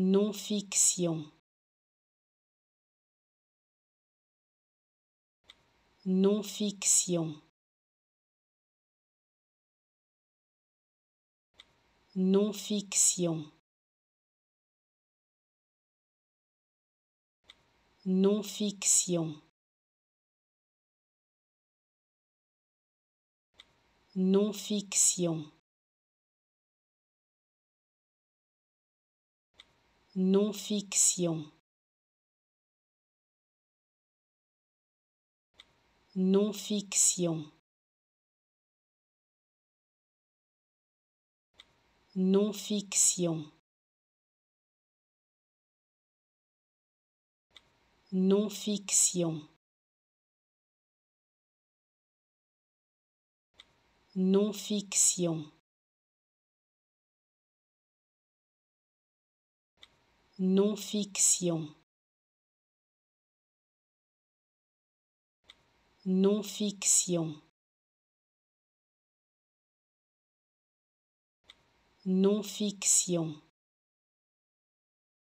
Non-fiction. Non-fiction. Non-fiction. Non-fiction. Non-fiction. Non-fiction. Non-fiction. Non-fiction. Non-fiction. Non-fiction. Non-fiction. Non-fiction. Non-fiction.